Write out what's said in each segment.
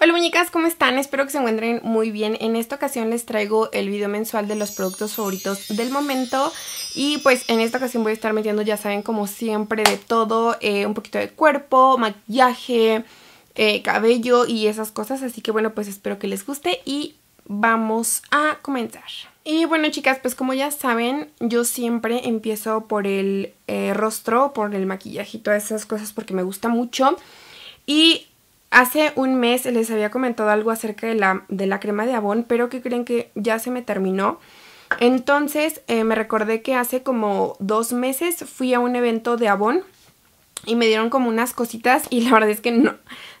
Hola muñecas, ¿cómo están? Espero que se encuentren muy bien. En esta ocasión les traigo el video mensual de los productos favoritos del momento. Y pues en esta ocasión voy a estar metiendo, ya saben, como siempre, de todo. Eh, un poquito de cuerpo, maquillaje, eh, cabello y esas cosas. Así que bueno, pues espero que les guste y vamos a comenzar. Y bueno chicas, pues como ya saben, yo siempre empiezo por el eh, rostro, por el maquillaje y todas esas cosas porque me gusta mucho. Y hace un mes les había comentado algo acerca de la, de la crema de abón, pero que creen que ya se me terminó. Entonces eh, me recordé que hace como dos meses fui a un evento de abón y me dieron como unas cositas y la verdad es que no,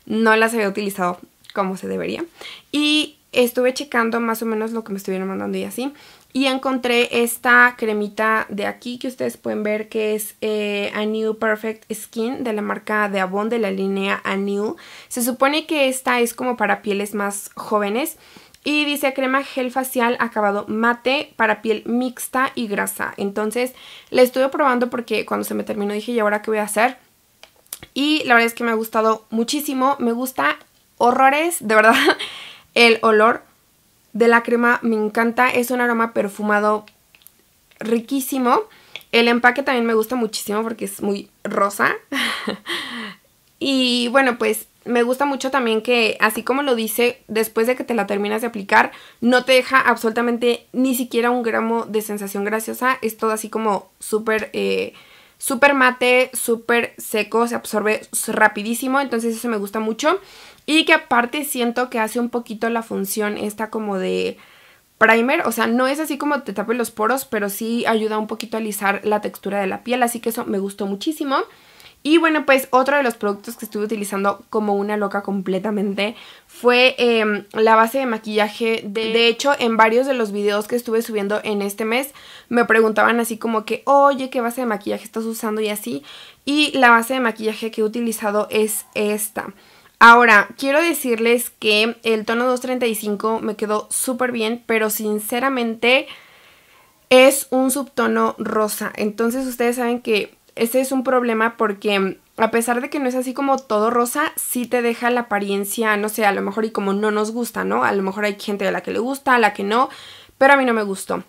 no las había utilizado como se debería. Y estuve checando más o menos lo que me estuvieron mandando y así. Y encontré esta cremita de aquí que ustedes pueden ver que es eh, A New Perfect Skin de la marca de Avon de la línea A New. Se supone que esta es como para pieles más jóvenes. Y dice crema gel facial acabado mate para piel mixta y grasa. Entonces la estuve probando porque cuando se me terminó dije, ¿y ahora qué voy a hacer? Y la verdad es que me ha gustado muchísimo. Me gusta horrores, de verdad. El olor de la crema me encanta, es un aroma perfumado riquísimo. El empaque también me gusta muchísimo porque es muy rosa. y bueno, pues me gusta mucho también que, así como lo dice, después de que te la terminas de aplicar, no te deja absolutamente ni siquiera un gramo de sensación graciosa. Es todo así como súper... Eh, mate, súper seco, se absorbe rapidísimo, entonces eso me gusta mucho. Y que aparte siento que hace un poquito la función esta como de primer, o sea, no es así como te tape los poros, pero sí ayuda un poquito a alisar la textura de la piel, así que eso me gustó muchísimo. Y bueno, pues otro de los productos que estuve utilizando como una loca completamente fue em, la base de maquillaje. De, de hecho, en varios de los videos que estuve subiendo en este mes, me preguntaban así como que, oye, ¿qué base de maquillaje estás usando? Y así. Y la base de maquillaje que he utilizado es esta. Ahora, quiero decirles que el tono 235 me quedó súper bien, pero sinceramente es un subtono rosa. Entonces ustedes saben que ese es un problema porque a pesar de que no es así como todo rosa, sí te deja la apariencia, no sé, a lo mejor y como no nos gusta, ¿no? A lo mejor hay gente a la que le gusta, a la que no, pero a mí no me gustó.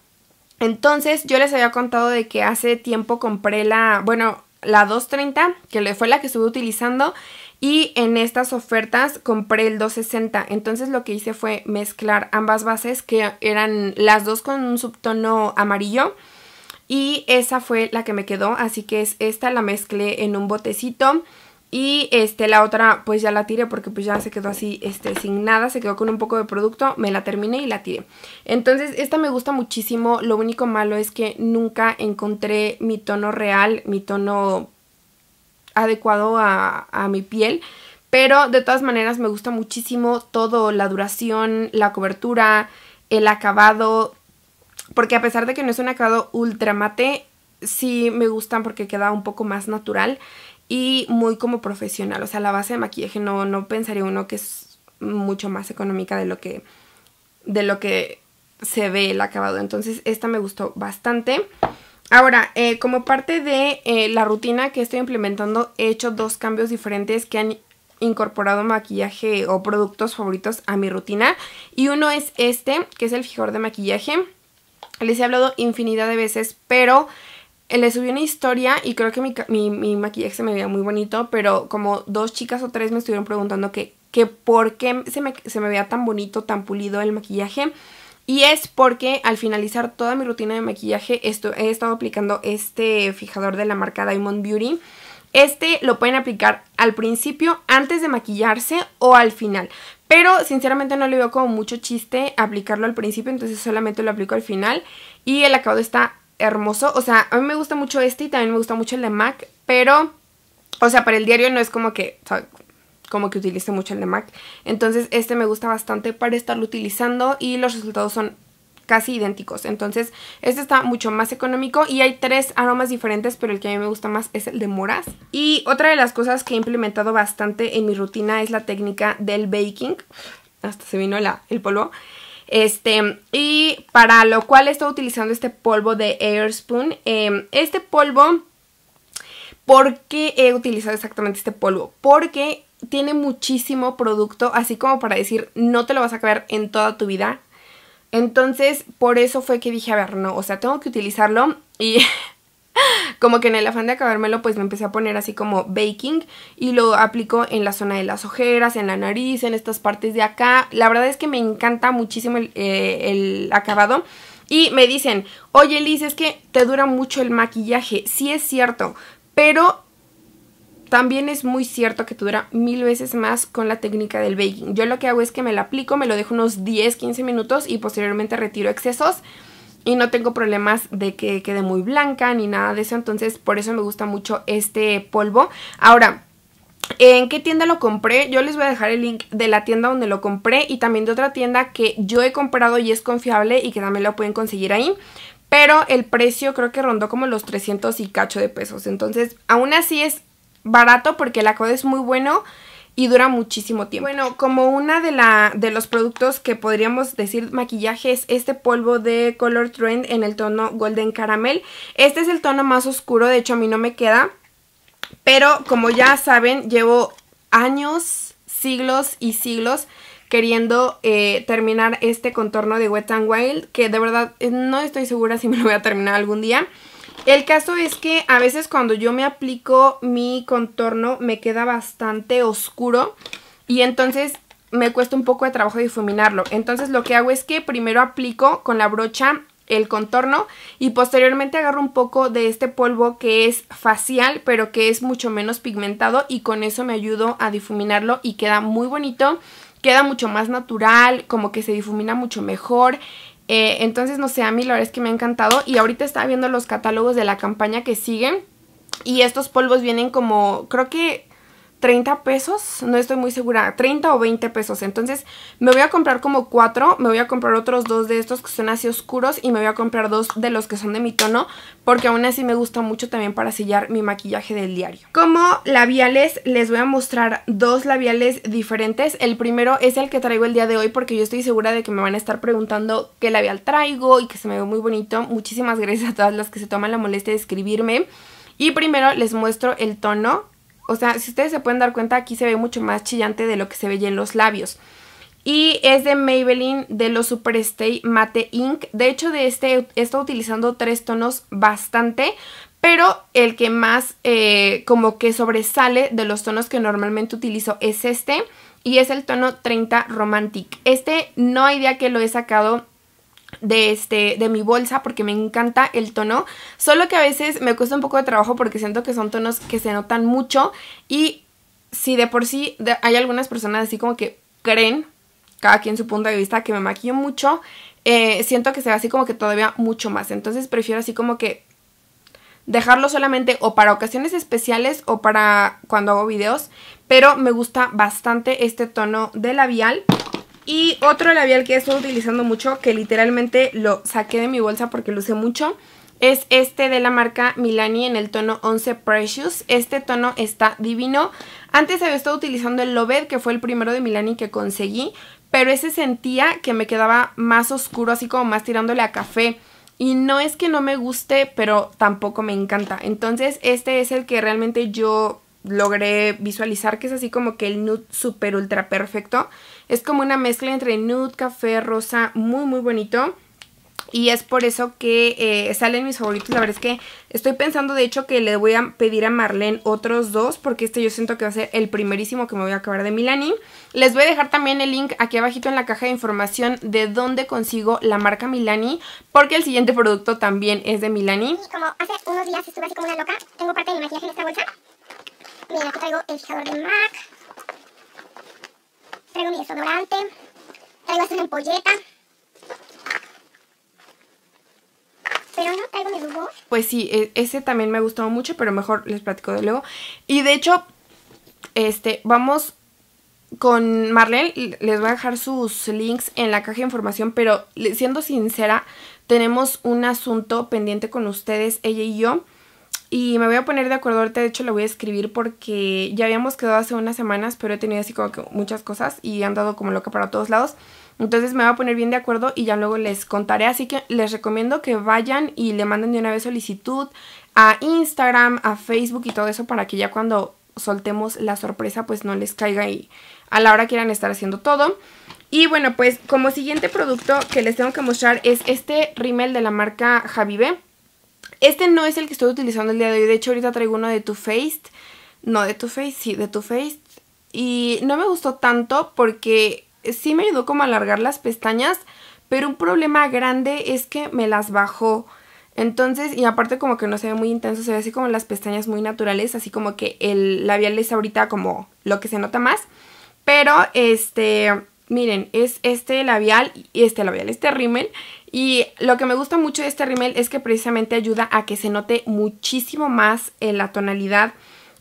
Entonces yo les había contado de que hace tiempo compré la, bueno, la 230, que fue la que estuve utilizando y en estas ofertas compré el 260. Entonces lo que hice fue mezclar ambas bases que eran las dos con un subtono amarillo. Y esa fue la que me quedó. Así que es esta, la mezclé en un botecito. Y este, la otra pues ya la tiré porque pues ya se quedó así este, sin nada, se quedó con un poco de producto, me la terminé y la tiré. Entonces esta me gusta muchísimo, lo único malo es que nunca encontré mi tono real, mi tono adecuado a, mi piel. Pero de todas maneras me gusta muchísimo todo, la duración, la cobertura, el acabado. Porque a pesar de que no es un acabado ultra mate, sí me gustan porque queda un poco más natural y muy como profesional. O sea, la base de maquillaje no, no pensaría uno que es mucho más económica de lo que. de lo que se ve el acabado. Entonces, esta me gustó bastante. Ahora, eh, como parte de eh, la rutina que estoy implementando, he hecho dos cambios diferentes que han incorporado maquillaje o productos favoritos a mi rutina. Y uno es este, que es el fijador de maquillaje. Les he hablado infinidad de veces, pero eh, les subí una historia y creo que mi, maquillaje se me veía muy bonito, pero como dos chicas o tres me estuvieron preguntando que, por qué se me, se me veía tan bonito, tan pulido el maquillaje. Y es porque al finalizar toda mi rutina de maquillaje esto, he estado aplicando este fijador de la marca Diamond Beauty. Este lo pueden aplicar al principio, antes de maquillarse o al final. Pero sinceramente no le veo como mucho chiste aplicarlo al principio, entonces solamente lo aplico al final. Y el acabado está hermoso. O sea, a mí me gusta mucho este y también me gusta mucho el de MAC, pero... O sea, para el diario no es como que como que utilice mucho el de MAC. Entonces este me gusta bastante para estarlo utilizando y los resultados son casi idénticos. Entonces este está mucho más económico y hay tres aromas diferentes, pero el que a mí me gusta más es el de moras. Y otra de las cosas que he implementado bastante en mi rutina es la técnica del baking. Hasta se vino el polvo. Este, y para lo cual he estado utilizando este polvo de Airspoon. Eh, em, este polvo, ¿por qué he utilizado exactamente este polvo? Porque tiene muchísimo producto, así como para decir, no te lo vas a acabar en toda tu vida. Entonces, por eso fue que dije, a ver, no, o sea, tengo que utilizarlo y como que en el afán de acabármelo, pues me empecé a poner así como baking y lo aplico en la zona de las ojeras, en la nariz, en estas partes de acá. La verdad es que me encanta muchísimo el, eh, el acabado. Y me dicen, oye Liz, es que te dura mucho el maquillaje. Sí es cierto, pero también es muy cierto que tuviera dura mil veces más con la técnica del baking. Yo lo que hago es que me la aplico, me lo dejo unos 10, 15 minutos y posteriormente retiro excesos y no tengo problemas de que quede muy blanca ni nada de eso, entonces por eso me gusta mucho este polvo. Ahora, ¿En qué tienda lo compré? Yo les voy a dejar el link de la tienda donde lo compré y también de otra tienda que yo he comprado y es confiable y que también lo pueden conseguir ahí. Pero el precio creo que rondó como los 300 y cacho de pesos. Entonces, aún así es barato porque el acabado es muy bueno y dura muchísimo tiempo. Bueno, como una de, la, de los productos que podríamos decir maquillaje es este polvo de Color Trend en el tono Golden Caramel. Este es el tono más oscuro, de hecho a mí no me queda. Pero como ya saben, llevo años, siglos y siglos queriendo eh, terminar este contorno de Wet n Wild, que de verdad eh, no estoy segura si me lo voy a terminar algún día. El caso es que a veces cuando yo me aplico mi contorno me queda bastante oscuro y entonces me cuesta un poco de trabajo difuminarlo. Entonces lo que hago es que primero aplico con la brocha el contorno y posteriormente agarro un poco de este polvo que es facial pero que es mucho menos pigmentado y con eso me ayudo a difuminarlo y queda muy bonito, queda mucho más natural, como que se difumina mucho mejor eh, entonces, no sé, a mí la verdad es que me ha encantado. Y ahorita estaba viendo los catálogos de la campaña que siguen. Y estos polvos vienen como, creo que 30 pesos, no estoy muy segura, 30 o 20 pesos. Entonces me voy a comprar como cuatro, me voy a comprar otros dos de estos que son así oscuros y me voy a comprar dos de los que son de mi tono porque aún así me gusta mucho también para sellar mi maquillaje del diario. Como labiales les voy a mostrar dos labiales diferentes. El primero es el que traigo el día de hoy porque yo estoy segura de que me van a estar preguntando qué labial traigo y que se me ve muy bonito. Muchísimas gracias a todas las que se toman la molestia de escribirme. Y primero les muestro el tono o sea, si ustedes se pueden dar cuenta, aquí se ve mucho más chillante de lo que se veía en los labios. Y es de Maybelline de los Superstay Matte Ink. De hecho, de este he estado utilizando tres tonos bastante, pero el que más eh, como que sobresale de los tonos que normalmente utilizo es este. Y es el tono 30 Romantic. Este no hay idea que lo he sacado de este de mi bolsa porque me encanta el tono solo que a veces me cuesta un poco de trabajo porque siento que son tonos que se notan mucho y si de por sí hay algunas personas así como que creen cada quien su punto de vista que me maquillo mucho eh, siento que se ve así como que todavía mucho más entonces prefiero así como que dejarlo solamente o para ocasiones especiales o para cuando hago videos pero me gusta bastante este tono de labial y otro labial que estado utilizando mucho, que literalmente lo saqué de mi bolsa porque lo usé mucho, es este de la marca Milani en el tono 11 Precious. Este tono está divino. Antes había estado utilizando el Loved, que fue el primero de Milani que conseguí, pero ese sentía que me quedaba más oscuro, así como más tirándole a café. Y no es que no me guste, pero tampoco me encanta. Entonces este es el que realmente yo logré visualizar, que es así como que el nude super ultra perfecto. Es como una mezcla entre nude, café, rosa, muy muy bonito. Y es por eso que eh, salen mis favoritos. La verdad es que estoy pensando, de hecho, que le voy a pedir a Marlene otros dos. Porque este yo siento que va a ser el primerísimo que me voy a acabar de Milani. Les voy a dejar también el link aquí abajito en la caja de información de dónde consigo la marca Milani. Porque el siguiente producto también es de Milani. Y como hace unos días estuve así como una loca, tengo parte de mi maquillaje en esta bolsa. Miren, aquí traigo el fijador de MAC traigo mi desodorante, traigo una Pero no traigo mi Pues sí, e, ese también me ha gustado mucho, pero mejor les platico de luego. Y de hecho, este, vamos con Marlene, les voy a dejar sus links en la caja de información, pero siendo sincera, tenemos un asunto pendiente con ustedes, ella y yo. Y me voy a poner de acuerdo ahorita, de hecho lo voy a escribir porque ya habíamos quedado hace unas semanas, pero he tenido así como que muchas cosas y han dado como loca para todos lados. Entonces me voy a poner bien de acuerdo y ya luego les contaré. Así que les recomiendo que vayan y le manden de una vez solicitud a Instagram, a Facebook y todo eso para que ya cuando soltemos la sorpresa pues no les caiga y a la hora quieran estar haciendo todo. Y bueno, pues como siguiente producto que les tengo que mostrar es este rímel de la marca Javibe. Este no es el que estoy utilizando el día de hoy. De hecho, ahorita traigo uno de Too Faced. No, de Too Faced, sí, de Too Faced. Y no me gustó tanto porque sí me ayudó como a alargar las pestañas. Pero un problema grande es que me las bajó. Entonces, y aparte como que no se ve muy intenso, se ve así como las pestañas muy naturales, así como que el labial es ahorita como lo que se nota más. Pero, este, miren, es este labial, y este labial, este rimel y lo que me gusta mucho de este rímel es que precisamente ayuda a que se note muchísimo más eh, la tonalidad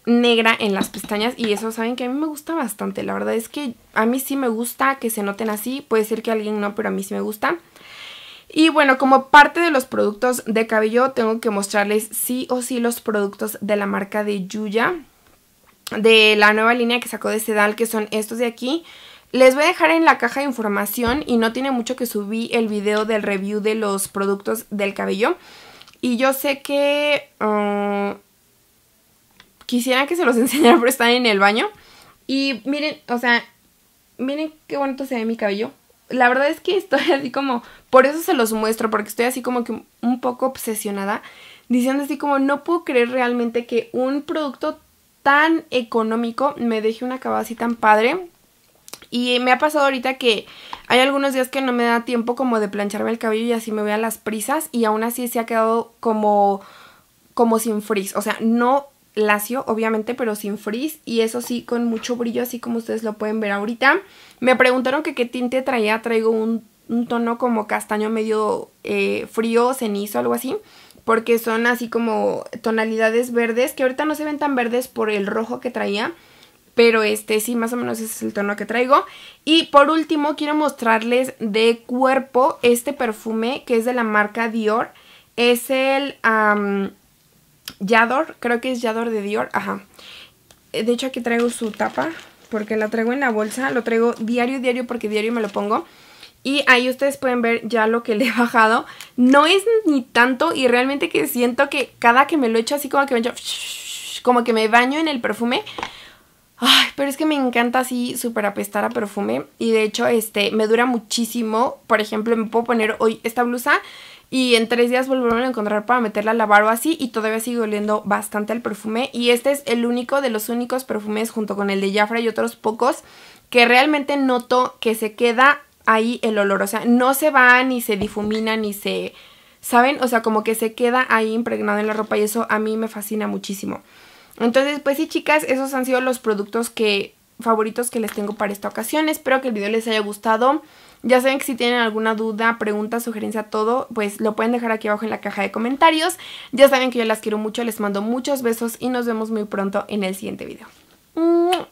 negra en las pestañas y eso saben que a mí me gusta bastante, la verdad es que a mí sí me gusta que se noten así, puede ser que a alguien no, pero a mí sí me gusta. Y bueno, como parte de los productos de cabello tengo que mostrarles sí o sí los productos de la marca de Yuya, de la nueva línea que sacó de Sedal, que son estos de aquí, les voy a dejar en la caja de información y no tiene mucho que subir el video del review de los productos del cabello. Y yo sé que uh, quisiera que se los enseñara, pero están en el baño. Y miren, o sea, miren qué bonito se ve mi cabello. La verdad es que estoy así como, por eso se los muestro, porque estoy así como que un poco obsesionada, diciendo así como, no puedo creer realmente que un producto tan económico me deje una acabado así tan padre y me ha pasado ahorita que hay algunos días que no me da tiempo como de plancharme el cabello y así me voy a las prisas y aún así se ha quedado como, como sin frizz. O sea, no lacio, obviamente, pero sin frizz y eso sí, con mucho brillo, así como ustedes lo pueden ver ahorita. Me preguntaron que qué tinte traía, traigo un, tono como castaño medio eh, frío, cenizo, algo así porque son así como tonalidades verdes, que ahorita no se ven tan verdes por el rojo que traía, pero este sí, más o menos ese es el tono que traigo. Y por último, quiero mostrarles de cuerpo este perfume que es de la marca Dior. Es el Yador, creo que es Yador de Dior, ajá. Eh, de hecho aquí traigo su tapa porque la traigo en la bolsa, lo traigo diario, diario porque diario me lo pongo. Y ahí ustedes pueden ver ya lo que le he bajado. No es ni tanto y realmente que siento que cada que me lo echo así como que como que me baño en el perfume, Ay, pero es que me encanta así súper apestar a perfume. Y de hecho, este, me dura muchísimo. Por ejemplo, me puedo poner hoy esta blusa y en tres días volverme a encontrar para meterla a lavar o así y todavía sigue oliendo bastante el perfume y este es el único de los únicos perfumes junto con el de Jafra y otros pocos que realmente noto que se queda ahí el olor, o sea, no se va ni se difumina ni se... ¿Saben? O sea, como que se queda ahí impregnado en la ropa y eso a mí me fascina muchísimo. Entonces, pues sí, chicas, esos han sido los productos que favoritos que les tengo para esta ocasión. Espero que el video les haya gustado. Ya saben que si tienen alguna duda, pregunta, sugerencia, todo, pues lo pueden dejar aquí abajo en la caja de comentarios. Ya saben que yo las quiero mucho, les mando muchos besos y nos vemos muy pronto en el siguiente video.